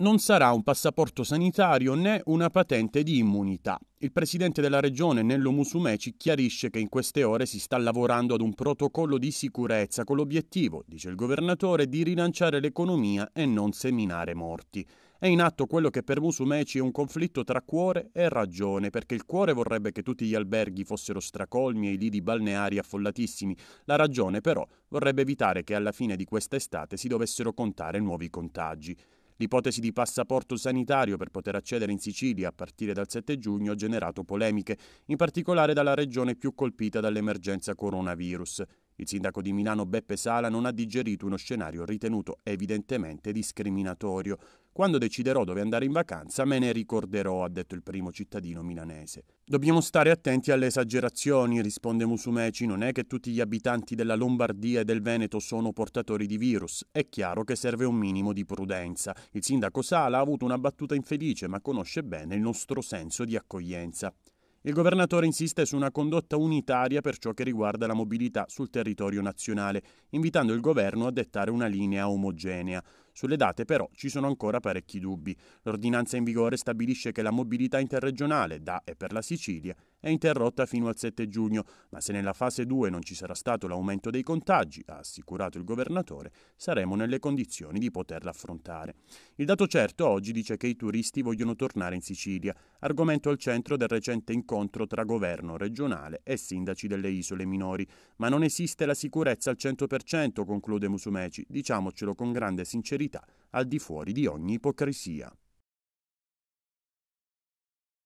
non sarà un passaporto sanitario né una patente di immunità. Il presidente della regione Nello Musumeci chiarisce che in queste ore si sta lavorando ad un protocollo di sicurezza con l'obiettivo, dice il governatore, di rilanciare l'economia e non seminare morti. È in atto quello che per Musumeci è un conflitto tra cuore e ragione, perché il cuore vorrebbe che tutti gli alberghi fossero stracolmi e i lidi balneari affollatissimi, la ragione però vorrebbe evitare che alla fine di quest'estate si dovessero contare nuovi contagi. L'ipotesi di passaporto sanitario per poter accedere in Sicilia a partire dal 7 giugno ha generato polemiche, in particolare dalla regione più colpita dall'emergenza coronavirus. Il sindaco di Milano Beppe Sala non ha digerito uno scenario ritenuto evidentemente discriminatorio. Quando deciderò dove andare in vacanza me ne ricorderò, ha detto il primo cittadino milanese. Dobbiamo stare attenti alle esagerazioni, risponde Musumeci. Non è che tutti gli abitanti della Lombardia e del Veneto sono portatori di virus. È chiaro che serve un minimo di prudenza. Il sindaco Sala ha avuto una battuta infelice, ma conosce bene il nostro senso di accoglienza. Il governatore insiste su una condotta unitaria per ciò che riguarda la mobilità sul territorio nazionale, invitando il governo a dettare una linea omogenea. Sulle date però ci sono ancora parecchi dubbi. L'ordinanza in vigore stabilisce che la mobilità interregionale da e per la Sicilia è interrotta fino al 7 giugno, ma se nella fase 2 non ci sarà stato l'aumento dei contagi, ha assicurato il governatore, saremo nelle condizioni di poterla affrontare. Il dato certo oggi dice che i turisti vogliono tornare in Sicilia, argomento al centro del recente incontro tra governo regionale e sindaci delle isole minori. Ma non esiste la sicurezza al 100%, conclude Musumeci, diciamocelo con grande sincerità, al di fuori di ogni ipocrisia.